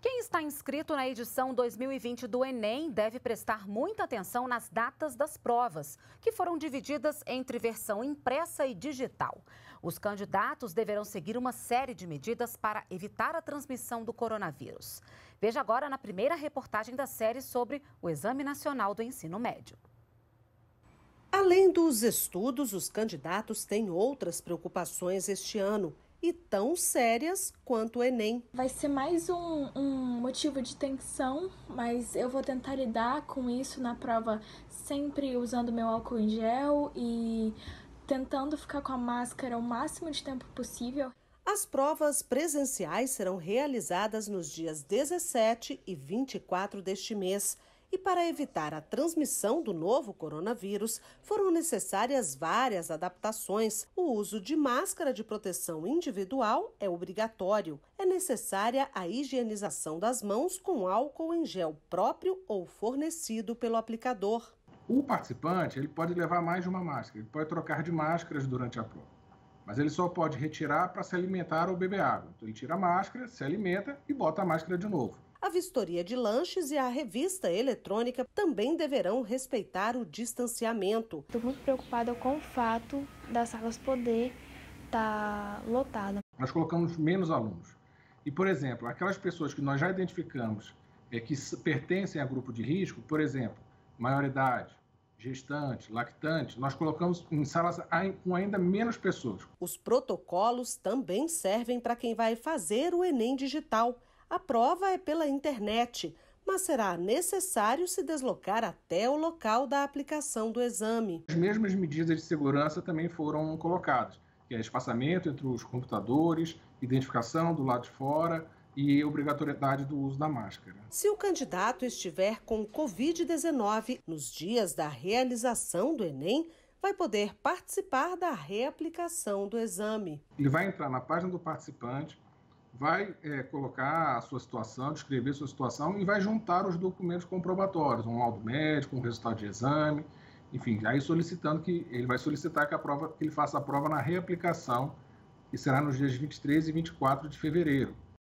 Quem está inscrito na edição 2020 do Enem deve prestar muita atenção nas datas das provas, que foram divididas entre versão impressa e digital. Os candidatos deverão seguir uma série de medidas para evitar a transmissão do coronavírus. Veja agora na primeira reportagem da série sobre o Exame Nacional do Ensino Médio. Além dos estudos, os candidatos têm outras preocupações este ano e tão sérias quanto o Enem. Vai ser mais um, um, motivo de tensão, mas eu vou tentar lidar com isso na prova sempre usando meu álcool em gel e tentando ficar com a máscara o máximo de tempo possível. As provas presenciais serão realizadas nos dias 17 e 24 deste mês e para evitar a transmissão do novo coronavírus, foram necessárias várias adaptações. O uso de máscara de proteção individual é obrigatório. É necessária a higienização das mãos com álcool em gel próprio ou fornecido pelo aplicador. O participante ele pode levar mais de uma máscara, ele pode trocar de máscaras durante a prova mas ele só pode retirar para se alimentar ou beber água. Então ele tira a máscara, se alimenta e bota a máscara de novo a vistoria de lanches e a revista eletrônica também deverão respeitar o distanciamento. Estou muito preocupada com o fato das salas poder estar tá lotada. Nós colocamos menos alunos. E, por exemplo, aquelas pessoas que nós já identificamos é, que pertencem a grupo de risco, por exemplo, maioridade, gestantes, lactantes, nós colocamos em salas com ainda menos pessoas. Os protocolos também servem para quem vai fazer o Enem digital a prova é pela internet, mas será necessário se deslocar até o local da aplicação do exame. As mesmas medidas de segurança também foram colocadas, que é espaçamento entre os computadores, identificação do lado de fora, e obrigatoriedade do uso da máscara. Se o candidato estiver com Covid-19 nos dias da realização do Enem, vai poder participar da reaplicação do exame. Ele vai entrar na página do participante, vai é, colocar a sua situação, descrever a sua situação e vai juntar os documentos comprobatórios, um laudo médico, um resultado de exame, enfim, aí solicitando que ele vai solicitar que a prova que ele faça a prova na reaplicação, que será nos dias 23 e 24 de fevereiro.